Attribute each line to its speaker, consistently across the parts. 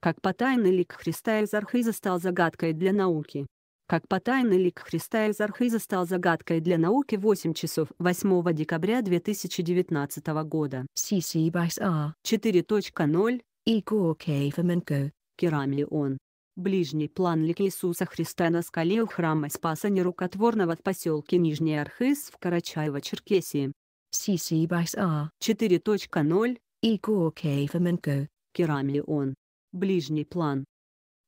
Speaker 1: Как потайный лик Христа из Архиза стал загадкой для науки. Как потайный лик Христа из Архиза стал загадкой для науки 8 часов 8 декабря 2019 года. CC 4.0 Игор Фоменко Керамион ближний план лик Иисуса Христа на скале у храма Спаса Нерукотворного в поселке Нижний Архыз в Карачаево-Черкесии. CC 4.0 Игор Фоменко Керамион Ближний план.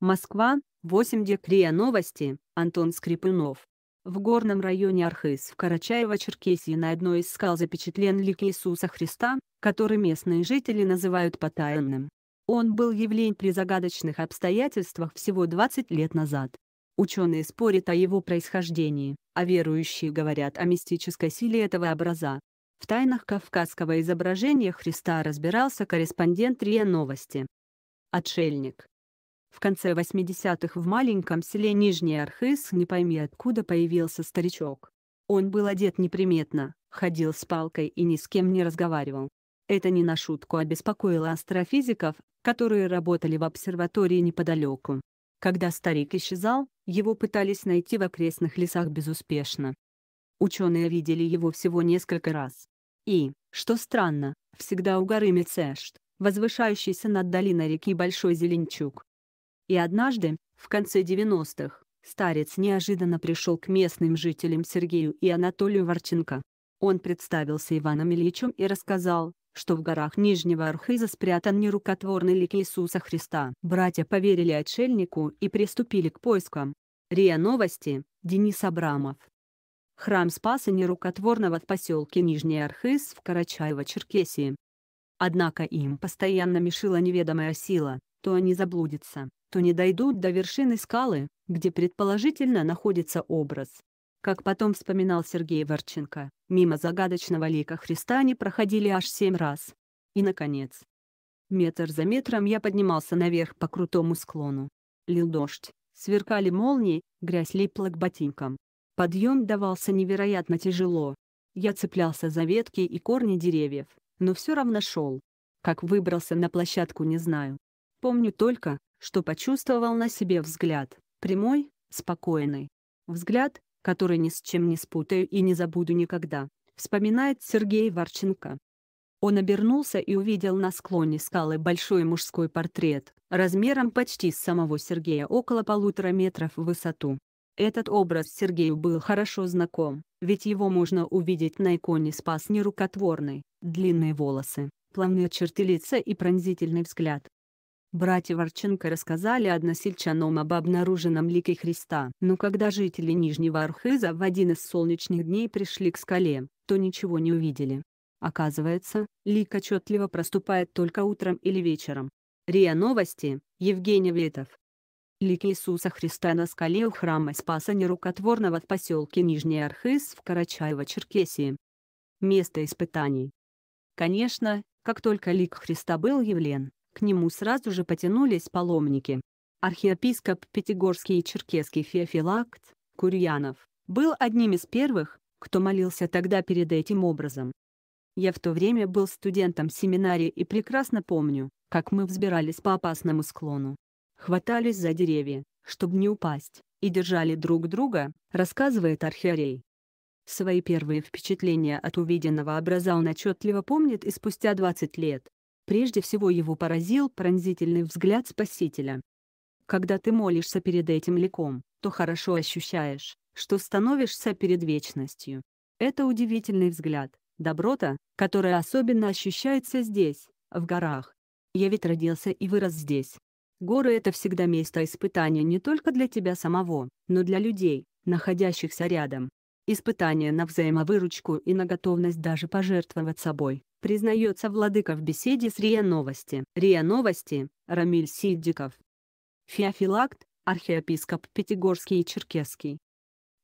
Speaker 1: Москва, 8 декрия новости, Антон Скрипунов. В горном районе Архыз в Карачаево-Черкесии на одной из скал запечатлен лик Иисуса Христа, который местные жители называют потаянным. Он был явлен при загадочных обстоятельствах всего 20 лет назад. Ученые спорят о его происхождении, а верующие говорят о мистической силе этого образа. В тайнах кавказского изображения Христа разбирался корреспондент РИА Новости отшельник. В конце 80-х в маленьком селе Нижний Архыз не пойми откуда появился старичок. Он был одет неприметно, ходил с палкой и ни с кем не разговаривал. Это не на шутку обеспокоило а астрофизиков, которые работали в обсерватории неподалеку. Когда старик исчезал, его пытались найти в окрестных лесах безуспешно. Ученые видели его всего несколько раз. И, что странно, всегда у горы Мецешт, возвышающийся над долиной реки Большой Зеленчук. И однажды, в конце 90-х, старец неожиданно пришел к местным жителям Сергею и Анатолию Варченко. Он представился Иваном Ильичем и рассказал, что в горах Нижнего Архиза спрятан нерукотворный лик Иисуса Христа. Братья поверили отшельнику и приступили к поискам. РИА Новости, Денис Абрамов. Храм Спаса Нерукотворного в поселке Нижний Архиз в Карачаево-Черкесии. Однако им постоянно мешила неведомая сила, то они заблудятся, то не дойдут до вершины скалы, где предположительно находится образ. Как потом вспоминал Сергей Ворченко, мимо загадочного лика Христа они проходили аж семь раз. И, наконец, метр за метром я поднимался наверх по крутому склону. Лил дождь, сверкали молнии, грязь липла к ботинкам. Подъем давался невероятно тяжело. Я цеплялся за ветки и корни деревьев, но все равно шел. Как выбрался на площадку, не знаю. Помню только, что почувствовал на себе взгляд, прямой, спокойный. Взгляд, который ни с чем не спутаю и не забуду никогда, вспоминает Сергей Варченко. Он обернулся и увидел на склоне скалы большой мужской портрет, размером почти с самого Сергея около полутора метров в высоту. Этот образ Сергею был хорошо знаком, ведь его можно увидеть на иконе «Спас нерукотворный», длинные волосы, плавные черты лица и пронзительный взгляд. Братья Варченко рассказали односельчанам об обнаруженном лике Христа. Но когда жители Нижнего Архиза в один из солнечных дней пришли к скале, то ничего не увидели. Оказывается, лик отчетливо проступает только утром или вечером. РИА Новости, Евгений Влетов Лик Иисуса Христа на скале у храма Спаса Нерукотворного в поселке Нижний Архыз в Карачаево-Черкесии. Место испытаний. Конечно, как только лик Христа был явлен, к нему сразу же потянулись паломники. Архиепископ Пятигорский и Черкесский Феофилакт, Курьянов, был одним из первых, кто молился тогда перед этим образом. Я в то время был студентом семинарии и прекрасно помню, как мы взбирались по опасному склону, хватались за деревья, чтобы не упасть, и держали друг друга, рассказывает архиерей. Свои первые впечатления от увиденного образа он отчетливо помнит и спустя 20 лет. Прежде всего его поразил пронзительный взгляд Спасителя. Когда ты молишься перед этим ликом, то хорошо ощущаешь, что становишься перед вечностью. Это удивительный взгляд, доброта, которая особенно ощущается здесь, в горах. Я ведь родился и вырос здесь, Горы — это всегда место испытания не только для тебя самого, но для людей, находящихся рядом. Испытание на взаимовыручку и на готовность даже пожертвовать собой, признается владыка в беседе с РИА Новости. РИА Новости, Рамиль Сиддиков. Феофилакт, архиепископ Пятигорский и Черкесский.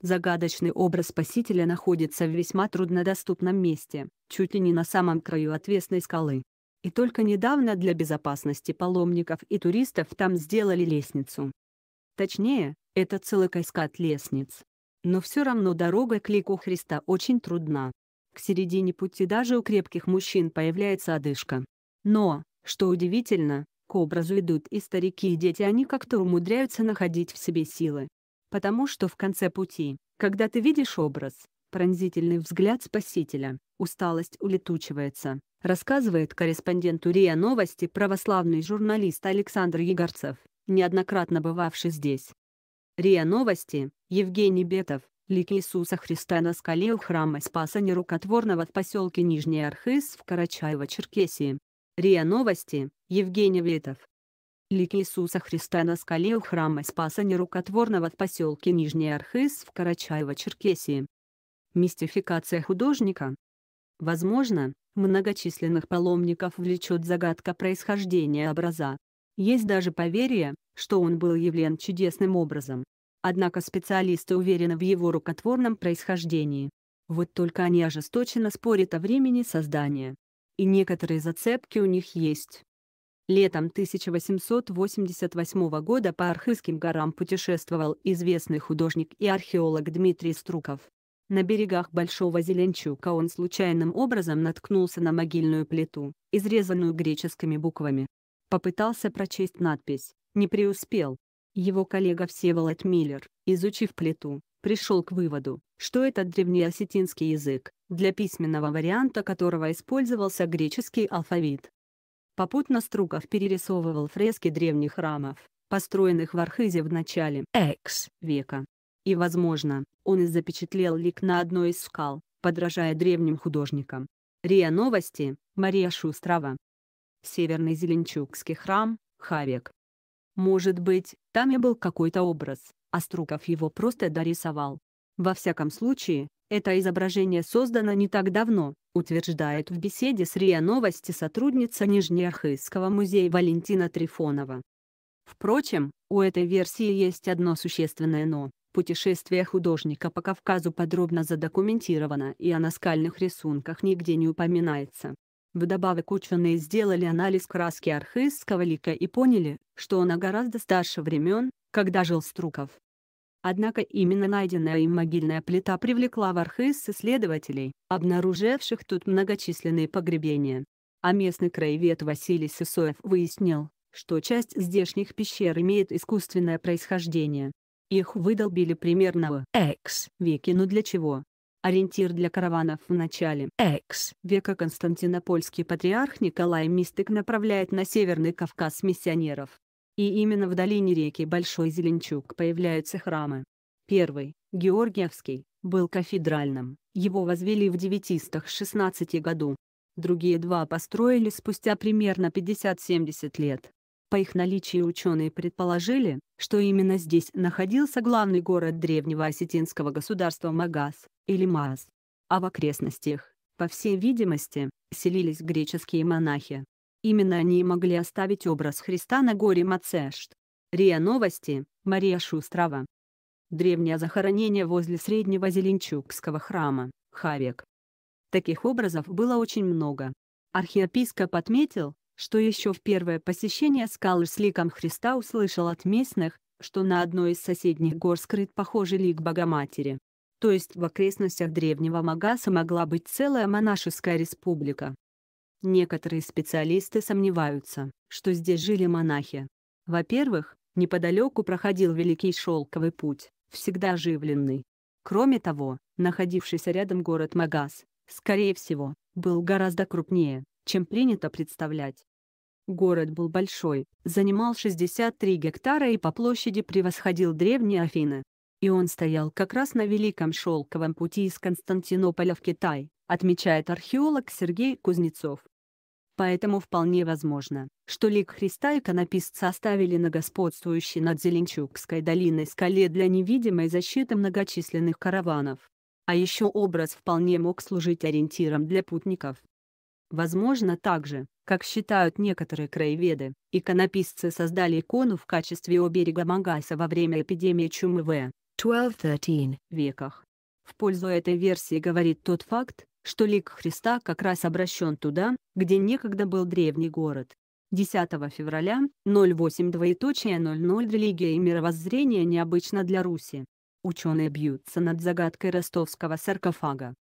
Speaker 1: Загадочный образ Спасителя находится в весьма труднодоступном месте, чуть ли не на самом краю отвесной скалы, и только недавно для безопасности паломников и туристов там сделали лестницу. Точнее, это целый каскад лестниц. Но все равно дорога к лику Христа очень трудна. К середине пути даже у крепких мужчин появляется одышка. Но, что удивительно, к образу идут и старики, и дети, они как-то умудряются находить в себе силы. Потому что в конце пути, когда ты видишь образ, пронзительный взгляд спасителя. Усталость улетучивается. Рассказывает корреспонденту РИА Новости православный журналист Александр Егорцев, неоднократно бывавший здесь. РИА Новости, Евгений Бетов, лик Иисуса Христа на скале у храма Спаса Нерукотворного в поселке Нижний Архыз в Карачаево-Черкесии. РИА Новости, Евгений Бетов. Лик Иисуса Христа на скале у храма Спаса Нерукотворного в поселке Нижний Архыз в Карачаево-Черкесии. Мистификация художника. Возможно, многочисленных паломников влечет загадка происхождения образа. Есть даже поверье, что он был явлен чудесным образом. Однако специалисты уверены в его рукотворном происхождении. Вот только они ожесточенно спорят о времени создания. И некоторые зацепки у них есть. Летом 1888 года по Архызским горам путешествовал известный художник и археолог Дмитрий Струков. На берегах Большого Зеленчука он случайным образом наткнулся на могильную плиту, изрезанную греческими буквами. Попытался прочесть надпись, не преуспел. Его коллега Всеволод Миллер, изучив плиту, пришел к выводу, что это древнеосетинский язык, для письменного варианта которого использовался греческий алфавит. Попутно Стругов перерисовывал фрески древних храмов, построенных в Архизе в начале X века и, возможно, он и запечатлел лик на одной из скал, подражая древним художникам. РИА Новости, Мария Шустрова. Северный Зеленчукский храм, Хавек. Может быть, там и был какой-то образ, а Струков его просто дорисовал. Во всяком случае, это изображение создано не так давно, утверждает в беседе с РИА Новости сотрудница Нижнеархейского музея Валентина Трифонова. Впрочем, у этой версии есть одно существенное «но», Путешествие художника по Кавказу подробно задокументировано и о наскальных рисунках нигде не упоминается. Вдобавок ученые сделали анализ краски архызского лика и поняли, что она гораздо старше времен, когда жил Струков. Однако именно найденная им могильная плита привлекла в архиз исследователей, обнаруживших тут многочисленные погребения. А местный краевед Василий Сысоев выяснил, что часть здешних пещер имеет искусственное происхождение, их выдолбили примерно в X веке, но для чего? Ориентир для караванов в начале X века Константинопольский патриарх Николай Мистык направляет на Северный Кавказ миссионеров. И именно в долине реки Большой Зеленчук появляются храмы. Первый, Георгиевский, был кафедральным, его возвели в 916 году. Другие два построили спустя примерно 50-70 лет. По их наличию ученые предположили, что именно здесь находился главный город древнего осетинского государства Магас, или Маас. А в окрестностях, по всей видимости, селились греческие монахи. Именно они могли оставить образ Христа на горе Мацешт. РИА Новости, Мария Шустрова. Древнее захоронение возле среднего Зеленчукского храма, Хавек. Таких образов было очень много. Архиепископ отметил, что еще в первое посещение скалы с ликом Христа услышал от местных, что на одной из соседних гор скрыт похожий лик Богоматери. То есть в окрестностях древнего Магаса могла быть целая монашеская республика. Некоторые специалисты сомневаются, что здесь жили монахи. Во-первых, неподалеку проходил Великий Шелковый путь, всегда оживленный. Кроме того, находившийся рядом город Магас, скорее всего, был гораздо крупнее, чем принято представлять. Город был большой, занимал 63 гектара и по площади превосходил древние Афины. И он стоял как раз на Великом Шелковом пути из Константинополя в Китай, отмечает археолог Сергей Кузнецов. Поэтому вполне возможно, что лик Христа иконописца оставили на господствующей над Зеленчукской долиной скале для невидимой защиты многочисленных караванов. А еще образ вполне мог служить ориентиром для путников, Возможно, также, как считают некоторые краеведы, иконописцы создали икону в качестве оберега Магайса во время эпидемии чумы в 12-13 веках. В пользу этой версии говорит тот факт, что лик Христа как раз обращен туда, где некогда был древний город. 10 февраля, 08 Религия и мировоззрение необычно для Руси. Ученые бьются над загадкой ростовского саркофага.